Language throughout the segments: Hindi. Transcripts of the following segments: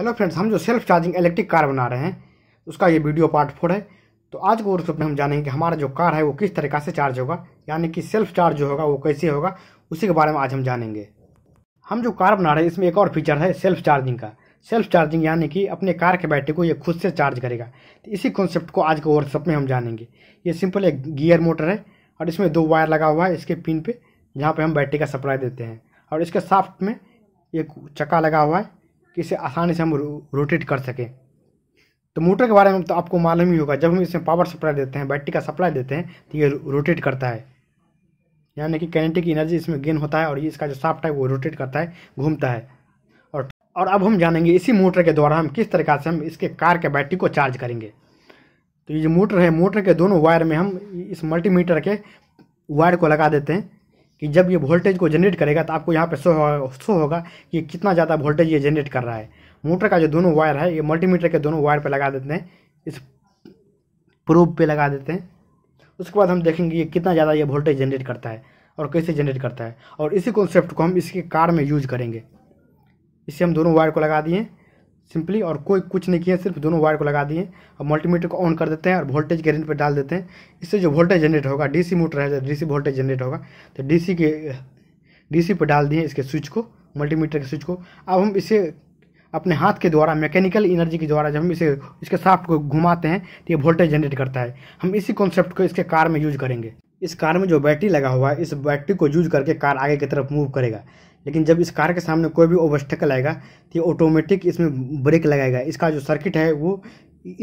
हेलो फ्रेंड्स हम जो सेल्फ चार्जिंग इलेक्ट्रिक कार बना रहे हैं उसका ये वीडियो पार्ट फोर है तो आज के वर्कशॉप में हम जानेंगे कि हमारा जो कार है वो किस तरीके से चार्ज होगा यानी कि सेल्फ चार्ज जो होगा वो कैसे होगा उसी के बारे में आज हम जानेंगे हम जो कार बना रहे हैं इसमें एक और फीचर है सेल्फ चार्जिंग का सेल्फ चार्जिंग यानी कि अपने कार के बैटरी को ये खुद से चार्ज करेगा तो इसी कॉन्सेप्ट को आज के वर्कशॉप में हम जानेंगे ये सिंपल एक गियर मोटर है और इसमें दो वायर लगा हुआ है इसके पिन पर जहाँ पर हम बैटरी का सप्लाई देते हैं और इसके साफ्ट में एक चक्का लगा हुआ है कि इसे आसानी से हम रोटेट कर सकें तो मोटर के बारे में तो आपको मालूम ही होगा जब हम इसमें पावर सप्लाई देते हैं बैटरी का सप्लाई देते हैं तो ये रोटेट करता है यानी कि कैनेटिक एनर्जी इसमें गेन होता है और ये इसका जो साफ्ट है वो रोटेट करता है घूमता है और और अब हम जानेंगे इसी मोटर के द्वारा हम किस तरीका से हम इसके कार के बैटरी को चार्ज करेंगे तो ये जो मोटर है मोटर के दोनों वायर में हम इस मल्टीमीटर के वायर को लगा देते हैं कि जब ये वोल्टेज को जनरेट करेगा तो आपको यहाँ पे शो होगा शो होगा कि कितना ज़्यादा वोल्टेज ये जनरेट कर रहा है मोटर का जो दोनों वायर है ये मल्टीमीटर के दोनों वायर पे लगा देते हैं इस प्रोब पे लगा देते हैं उसके बाद हम देखेंगे ये कितना ज़्यादा ये वोल्टेज जनरेट करता है और कैसे जनरेट करता है और इसी कॉन्सेप्ट को हम इसके कार में यूज करेंगे इससे हम दोनों वायर को लगा दिए सिंपली और कोई कुछ नहीं किया सिर्फ दोनों वायर को लगा दिए और मल्टीमीटर को ऑन कर देते हैं और वोल्टेज के रेंज पर डाल देते हैं इससे जो वोल्टेज जनरेट होगा डीसी मोटर है डीसी वोल्टेज जनरेट होगा तो डीसी के डीसी पर डाल दिए इसके स्विच को मल्टीमीटर के स्विच को अब हम इसे अपने हाथ के द्वारा मैकेनिकल एनर्जी के द्वारा जब हम इसे इसके साफ्ट को घुमाते हैं तो ये वोल्टेज जनरेट करता है हम इसी कॉन्सेप्ट को इसके कार में यूज करेंगे इस कार में जो बैटरी लगा हुआ है इस बैटरी को यूज करके कार आगे की तरफ मूव करेगा लेकिन जब इस कार के सामने कोई भी ओवरस्टेकल आएगा तो ये ऑटोमेटिक इसमें ब्रेक लगाएगा इसका जो सर्किट है वो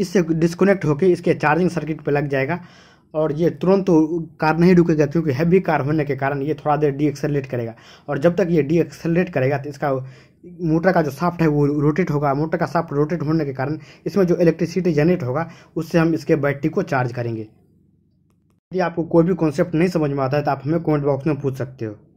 इससे डिस्कनेक्ट होकर इसके चार्जिंग सर्किट पर लग जाएगा और ये तुरंत तो कार नहीं रुकेगा क्योंकि हैवी कार होने के कारण ये थोड़ा देर डी करेगा और जब तक ये डी करेगा तो इसका मोटर का जो साफ्ट है वो रोटेट होगा मोटर का साफ्ट रोटेट होने के कारण इसमें जो इलेक्ट्रिसिटी जनरेट होगा उससे हम इसके बैटरी को चार्ज करेंगे यदि आपको कोई भी कॉन्सेप्ट नहीं समझ में आता है तो आप हमें कमेंट बॉक्स में पूछ सकते हो